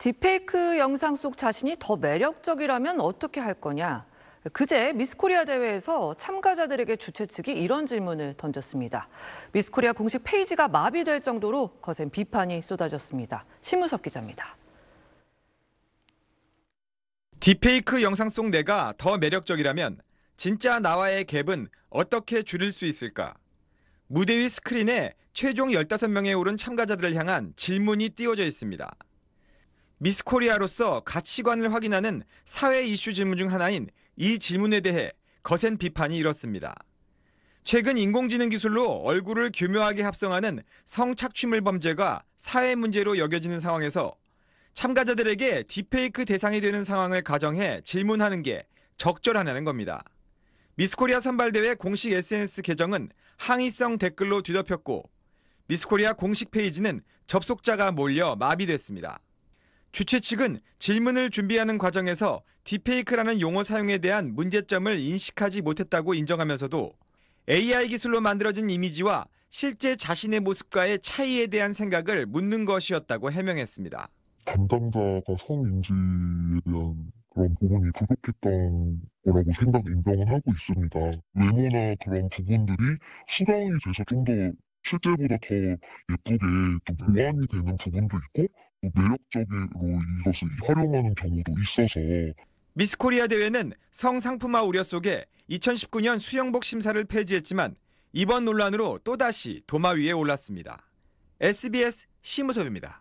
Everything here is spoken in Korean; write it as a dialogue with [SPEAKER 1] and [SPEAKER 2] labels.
[SPEAKER 1] 딥페이크 영상 속 자신이 더 매력적이라면 어떻게 할 거냐? 그제 미스코리아 대회에서 참가자들에게 주최 측이 이런 질문을 던졌습니다. 미스코리아 공식 페이지가 마비될 정도로 거센 비판이 쏟아졌습니다. 심우석 기자입니다.
[SPEAKER 2] 딥페이크 영상 속 내가 더 매력적이라면 진짜 나와의 갭은 어떻게 줄일 수 있을까? 무대 위 스크린에 최종 15명에 오른 참가자들을 향한 질문이 띄워져 있습니다. 미스코리아로서 가치관을 확인하는 사회 이슈 질문 중 하나인 이 질문에 대해 거센 비판이 일었습니다. 최근 인공지능 기술로 얼굴을 교묘하게 합성하는 성착취물 범죄가 사회 문제로 여겨지는 상황에서 참가자들에게 딥페이크 대상이 되는 상황을 가정해 질문하는 게 적절하냐는 겁니다. 미스코리아 선발대회 공식 SNS 계정은 항의성 댓글로 뒤덮였고 미스코리아 공식 페이지는 접속자가 몰려 마비됐습니다. 주최 측은 질문을 준비하는 과정에서 딥페이크라는 용어 사용에 대한 문제점을 인식하지 못했다고 인정하면서도 AI 기술로 만들어진 이미지와 실제 자신의 모습과의 차이에 대한 생각을 묻는 것이었다고 해명했습니다.
[SPEAKER 3] 담당자가 성인지에 대한 그런 부분이 부족했던 거라고 생각 인정은 하고 있습니다. 외모나 그런 부분들이 수량이 돼서 좀 더 실제보다 더 예쁘게 좀 보완이 되는 부분도 있고 어, 매력적으로 이것을 활용하는 경우도 있어서
[SPEAKER 2] 미스코리아 대회는 성상품화 우려 속에 2019년 수영복 심사를 폐지했지만 이번 논란으로 또다시
[SPEAKER 1] 도마 위에 올랐습니다. SBS 심우섭입니다.